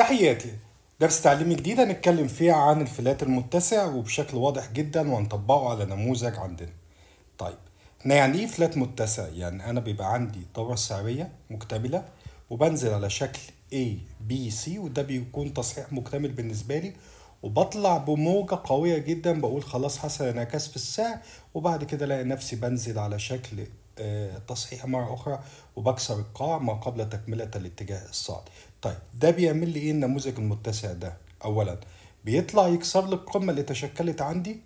تحياتي درس تعليمي جديد هنتكلم فيه عن الفلات المتسع وبشكل واضح جدا وهنطبقه على نموذج عندنا طيب احنا يعني ايه فلات متسع يعني انا بيبقى عندي دورة سعرية مكتملة وبنزل على شكل A B C وده بيكون تصحيح مكتمل بالنسبة لي وبطلع بموجة قوية جدا بقول خلاص حصل انعكاس في السعر وبعد كده الاقي نفسي بنزل على شكل تصحيح مرة أخرى وبكسر القاع ما قبل تكملة الاتجاه الصاعد طيب ده بيعمل لي إيه النموذج المتسع ده أولا بيطلع يكسر لي القمة اللي تشكلت عندي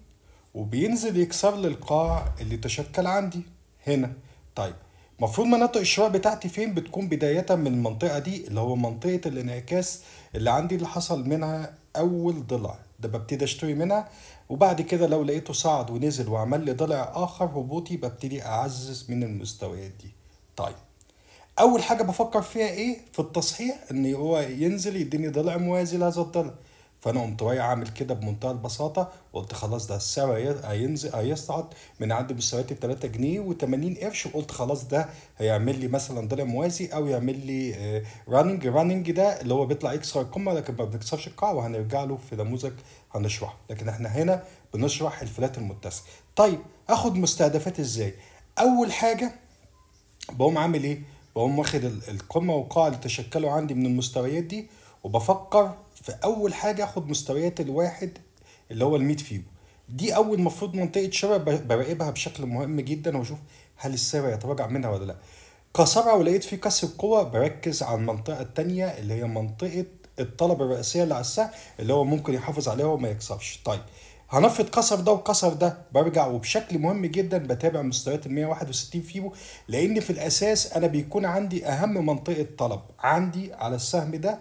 وبينزل يكسر لي القاع اللي تشكل عندي هنا طيب المفروض مناطق الشراء بتاعتي فين بتكون بداية من المنطقة دي اللي هو منطقة الانعكاس اللي عندي اللي حصل منها أول ضلع ده ببتدي أشتري منها وبعد كده لو لقيته صعد ونزل وعمل لي ضلع آخر هبوطي ببتدي أعزز من المستويات دي طيب أول حاجة بفكر فيها إيه في التصحيح إن هو ينزل يديني ضلع موازي لهذا الضلع فانا قمت رايح عامل كده بمنتهى البساطه وقلت خلاص ده السعر هينزل هيصعد من عند مستويات ال 3 جنيه و80 قرش وقلت خلاص ده هيعمل لي مثلا ضلع موازي او يعمل لي راننج آه، راننج ده اللي هو بيطلع يكسر القمه لكن ما بنكسرش القاع وهنرجع له في نموذج هنشرحه لكن احنا هنا بنشرح الفلات المتسع طيب اخد مستهدفات ازاي اول حاجه بقوم عامل ايه بقوم واخد القمه والقاع اللي تشكلوا عندي من المستويات دي وبفكر في اول حاجه اخد مستويات الواحد اللي هو 100 فيو دي اول مفروض منطقه شراء براقبها بشكل مهم جدا واشوف هل السعر يتراجع منها ولا لا كسرعه ولقيت في كسر قوه بركز على المنطقه الثانيه اللي هي منطقه الطلب الرئيسيه اللي على السعر اللي هو ممكن يحافظ عليها وما يكسرش طيب هنفرض كسر ده وكسر ده برجع وبشكل مهم جدا بتابع مستويات ال 161 فيبو لان في الاساس انا بيكون عندي اهم منطقه طلب عندي على السهم ده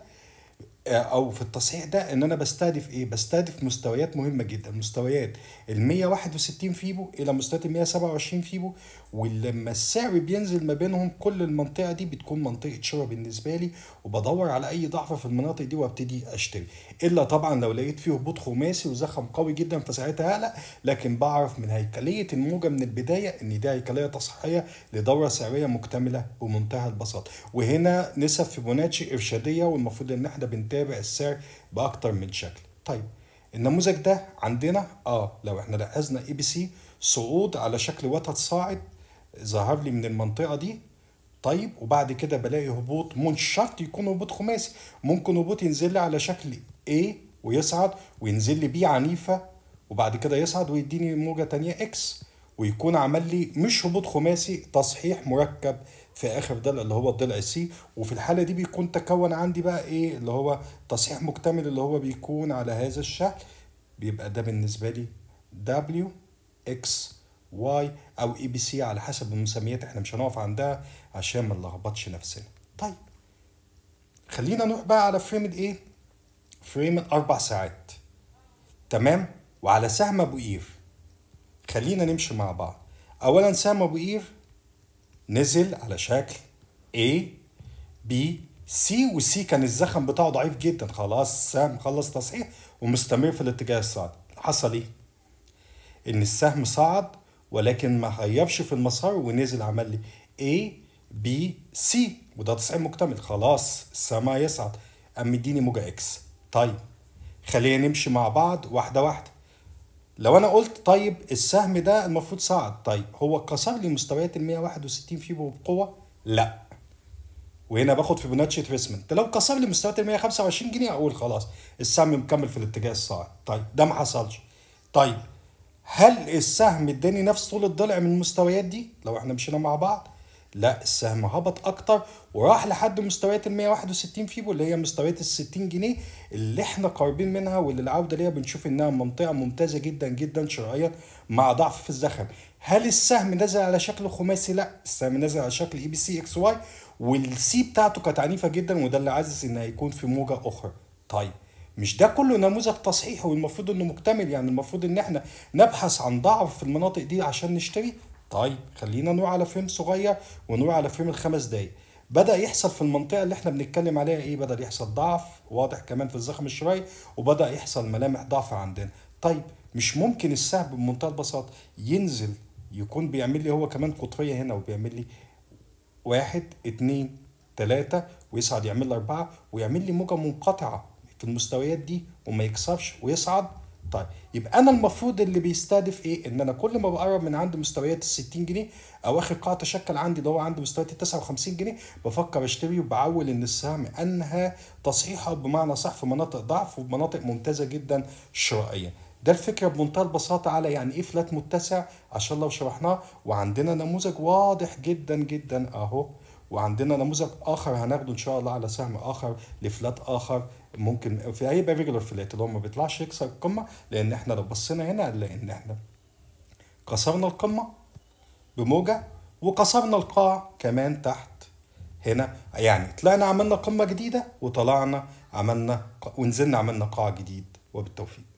آه، او في التصحيح ده ان انا بستهدف ايه بستهدف مستويات مهمه جدا مستويات ال 161 فيبو الى مستويات ال 127 فيبو ولما السعر بينزل ما بينهم كل المنطقه دي بتكون منطقه شراء بالنسبه لي وبدور على اي ضعف في المناطق دي وابتدي اشتري الا طبعا لو لقيت فيه هبوط خماسي وزخم قوي جدا فساعتها لا لكن بعرف من هيكليه الموجه من البدايه ان دي هيكليه تصحيحيه لدوره سعريه مكتمله بمنتهى البساطه وهنا نسب فيبوناتشي ارشاديه والمفروض ان احنا بنت بيتابع السعر باكتر من شكل طيب النموذج ده عندنا اه لو احنا لاحظنا اي بي سي صعود على شكل وتد صاعد ظهر لي من المنطقه دي طيب وبعد كده بلاقي هبوط مش شرط يكون هبوط خماسي ممكن هبوط ينزل لي على شكل A ويصعد وينزل لي B عنيفة وبعد كده يصعد ويديني موجة تانية X ويكون عمل لي مش هبوط خماسي تصحيح مركب في اخر ضلع اللي هو الضلع السي وفي الحاله دي بيكون تكون عندي بقى ايه اللي هو تصحيح مكتمل اللي هو بيكون على هذا الشكل بيبقى ده بالنسبه لي دبليو اكس واي او اي بي سي على حسب المسميات احنا مش هنقف عندها عشان ما نلخبطش نفسنا طيب خلينا نروح بقى على فريم الايه فريم الاربع ساعات تمام وعلى سهم ابو قير خلينا نمشي مع بعض اولا سهم ابو قير نزل على شكل A B C وسي كان الزخم بتاعه ضعيف جدا خلاص السهم خلص تصحيح ومستمر في الاتجاه الصاعد حصل ايه؟ ان السهم صعد ولكن ما غيرش في المسار ونزل عمل لي A B C وده تصحيح مكتمل خلاص السهم هيصعد قام مديني موجة اكس طيب خلينا نمشي مع بعض واحدة واحدة لو انا قلت طيب السهم ده المفروض صعد طيب هو كسر لي مستويات ال 161 فيبو بقوه لا وهنا باخد في فيبوناتشي تريسمنت لو كسر لي مستويات ال 125 جنيه اقول خلاص السهم مكمل في الاتجاه الصاعد طيب ده ما حصلش طيب هل السهم اداني نفس طول الضلع من المستويات دي لو احنا مشينا مع بعض لا السهم هبط اكتر وراح لحد مستويات ال 161 فيبو اللي هي مستويات ال 60 جنيه اللي احنا قريبين منها واللي العوده ليها بنشوف انها منطقه ممتازه جدا جدا شرعيا مع ضعف في الزخم هل السهم نزل على شكل خماسي لا السهم نزل على شكل اي بي سي اكس واي والسي بتاعته كانت عنيفه جدا وده اللي عايز ان هيكون في موجه اخرى طيب مش ده كله نموذج تصحيح والمفروض انه مكتمل يعني المفروض ان احنا نبحث عن ضعف في المناطق دي عشان نشتري طيب خلينا نوع على فريم صغير ونوع على فريم الخمس دقايق بدا يحصل في المنطقه اللي احنا بنتكلم عليها ايه بدا يحصل ضعف واضح كمان في الزخم الشرايي وبدا يحصل ملامح ضعف عندنا طيب مش ممكن السهم بمنتهى البساطه ينزل يكون بيعمل لي هو كمان قطريه هنا وبيعمل لي واحد اتنين تلاتة ويصعد يعمل لي أربعة ويعمل لي موجة منقطعة في المستويات دي وما يكسرش ويصعد طيب يبقى انا المفروض اللي بيستهدف ايه ان انا كل ما بقرب من عند مستويات ال 60 جنيه او اخر قاع تشكل عندي اللي هو عند مستويات ال 59 جنيه بفكر اشتري وبعول ان السهم انهى تصحيحه بمعنى صح في مناطق ضعف ومناطق ممتازه جدا شرائيا ده الفكره بمنتهى البساطه على يعني ايه فلات متسع عشان لو شرحناه وعندنا نموذج واضح جدا جدا اهو وعندنا نموذج اخر هناخده ان شاء الله على سهم اخر لفلات اخر ممكن في هيبقى ريجولار فلات اللي هو ما بيطلعش يكسر القمه لان احنا لو بصينا هنا هنلاقي ان احنا كسرنا القمه بموجه وكسرنا القاع كمان تحت هنا يعني طلعنا عملنا قمه جديده وطلعنا عملنا ونزلنا عملنا قاع جديد وبالتوفيق